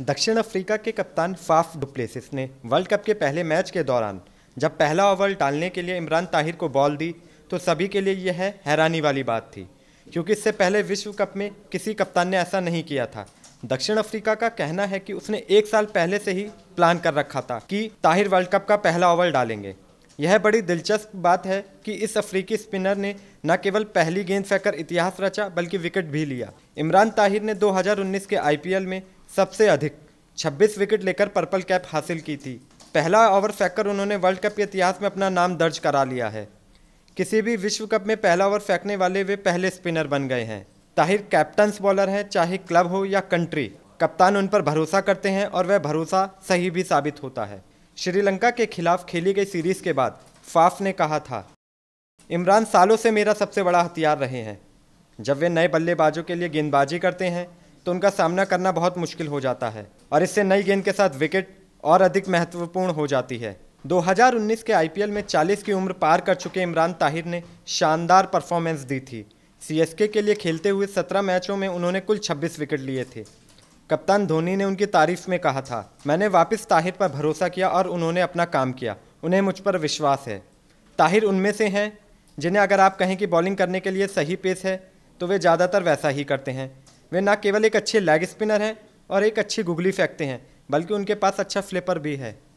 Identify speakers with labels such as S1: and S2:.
S1: दक्षिण अफ्रीका के कप्तान फाफ डुप्लेसिस ने वर्ल्ड कप के पहले मैच के दौरान जब पहला ओवर डालने के लिए इमरान ताहिर को बॉल दी तो सभी के लिए यह है हैरानी वाली बात थी क्योंकि इससे पहले विश्व कप में किसी कप्तान ने ऐसा नहीं किया था दक्षिण अफ्रीका का कहना है कि उसने एक साल पहले से ही प्लान कर रखा था कि ताहिर वर्ल्ड कप का पहला ओवर डालेंगे यह बड़ी दिलचस्प बात है कि इस अफ्रीकी स्पिनर ने न केवल पहली गेंद फेंककर इतिहास रचा बल्कि विकेट भी लिया इमरान ताहिर ने 2019 के आईपीएल में सबसे अधिक 26 विकेट लेकर पर्पल कैप हासिल की थी पहला ओवर फेंककर उन्होंने वर्ल्ड कप के इतिहास में अपना नाम दर्ज करा लिया है किसी भी विश्व कप में पहला ओवर फेंकने वाले वे पहले स्पिनर बन गए हैं ताहिर कैप्टन्स बॉलर हैं चाहे क्लब हो या कंट्री कप्तान उन पर भरोसा करते हैं और वह भरोसा सही भी साबित होता है श्रीलंका के खिलाफ खेली गई सीरीज के बाद फाफ ने कहा था इमरान सालों से मेरा सबसे बड़ा हथियार रहे हैं जब वे नए बल्लेबाजों के लिए गेंदबाजी करते हैं तो उनका सामना करना बहुत मुश्किल हो जाता है और इससे नई गेंद के साथ विकेट और अधिक महत्वपूर्ण हो जाती है 2019 के आईपीएल में 40 की उम्र पार कर चुके इमरान ताहिर ने शानदार परफॉर्मेंस दी थी सीएसके के लिए खेलते हुए 17 मैचों में उन्होंने कुल 26 विकेट लिए थे कप्तान धोनी ने उनकी तारीफ में कहा था मैंने वापस ताहिर पर भरोसा किया और उन्होंने अपना काम किया उन्हें मुझ पर विश्वास है ताहिर उनमें से हैं जिन्हें अगर आप कहें कि बॉलिंग करने के लिए सही पेस है तो वे ज़्यादातर वैसा ही करते हैं वे न केवल एक अच्छे लेग स्पिनर हैं और एक अच्छी गुगली फेंकते हैं बल्कि उनके पास अच्छा फ्लिपर भी है